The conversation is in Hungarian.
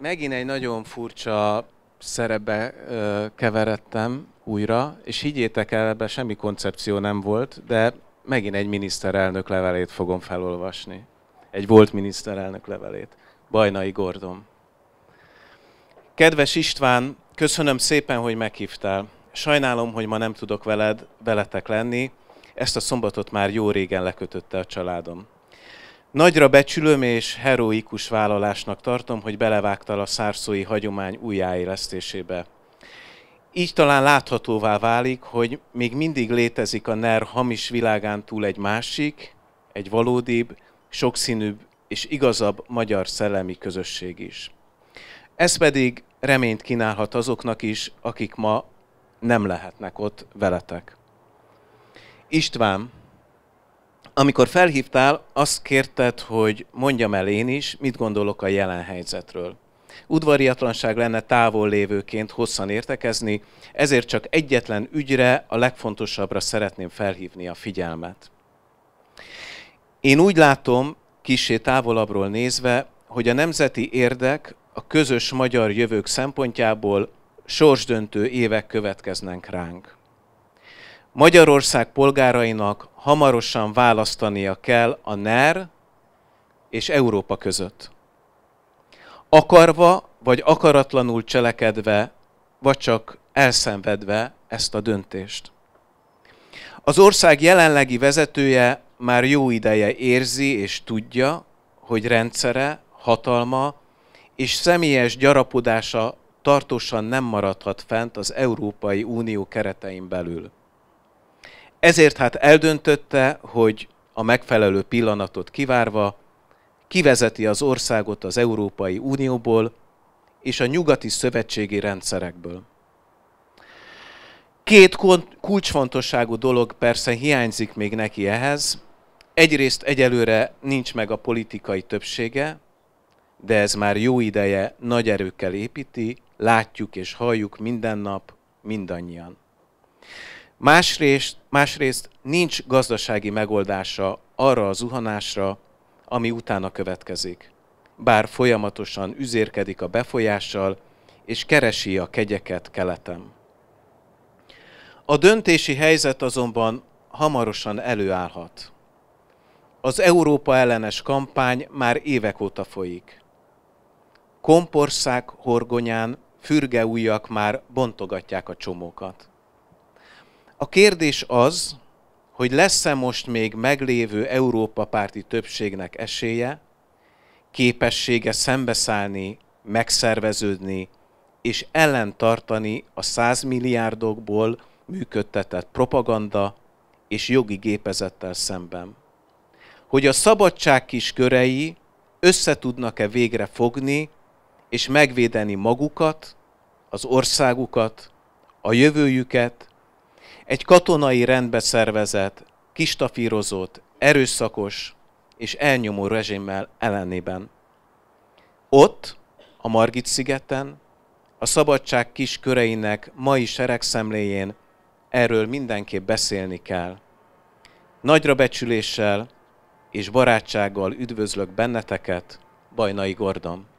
Megint egy nagyon furcsa szerepbe ö, keveredtem újra, és higgyétek el, ebben semmi koncepció nem volt, de megint egy miniszterelnök levelét fogom felolvasni. Egy volt miniszterelnök levelét. Bajnai Gordon. Kedves István, köszönöm szépen, hogy meghívtál. Sajnálom, hogy ma nem tudok veled, veletek lenni. Ezt a szombatot már jó régen lekötötte a családom. Nagyra becsülöm és heroikus vállalásnak tartom, hogy belevágtál a szárszói hagyomány újjáélesztésébe. Így talán láthatóvá válik, hogy még mindig létezik a NER hamis világán túl egy másik, egy valódibb, sokszínűbb és igazabb magyar szellemi közösség is. Ez pedig reményt kínálhat azoknak is, akik ma nem lehetnek ott veletek. István, amikor felhívtál, azt kérted, hogy mondjam el én is, mit gondolok a jelen helyzetről. Udvariatlanság lenne távol lévőként hosszan értekezni, ezért csak egyetlen ügyre, a legfontosabbra szeretném felhívni a figyelmet. Én úgy látom, kisé távolabbról nézve, hogy a nemzeti érdek a közös magyar jövők szempontjából sorsdöntő évek következnek ránk. Magyarország polgárainak hamarosan választania kell a NER és Európa között. Akarva vagy akaratlanul cselekedve, vagy csak elszenvedve ezt a döntést. Az ország jelenlegi vezetője már jó ideje érzi és tudja, hogy rendszere, hatalma és személyes gyarapodása tartósan nem maradhat fent az Európai Unió keretein belül. Ezért hát eldöntötte, hogy a megfelelő pillanatot kivárva kivezeti az országot az Európai Unióból és a nyugati szövetségi rendszerekből. Két kulcsfontosságú dolog persze hiányzik még neki ehhez. Egyrészt egyelőre nincs meg a politikai többsége, de ez már jó ideje nagy erőkkel építi, látjuk és halljuk minden nap, mindannyian. Másrészt, másrészt nincs gazdasági megoldása arra a zuhanásra, ami utána következik. Bár folyamatosan üzérkedik a befolyással, és keresi a kegyeket keletem. A döntési helyzet azonban hamarosan előállhat. Az Európa ellenes kampány már évek óta folyik. Kompország horgonyán fürge ujjak már bontogatják a csomókat. A kérdés az, hogy lesz-e most még meglévő Európa párti többségnek esélye, képessége szembeszállni, megszerveződni és ellentartani a százmilliárdokból működtetett propaganda és jogi gépezettel szemben. Hogy a szabadság körei összetudnak-e végre fogni és megvédeni magukat, az országukat, a jövőjüket egy katonai rendbe szervezett, kistafírozott, erőszakos és elnyomó rezsimmel ellenében. Ott, a Margit szigeten, a szabadság kisköreinek mai seregszemléjén erről mindenképp beszélni kell. Nagyra becsüléssel és barátsággal üdvözlök benneteket, Bajnai Gordon.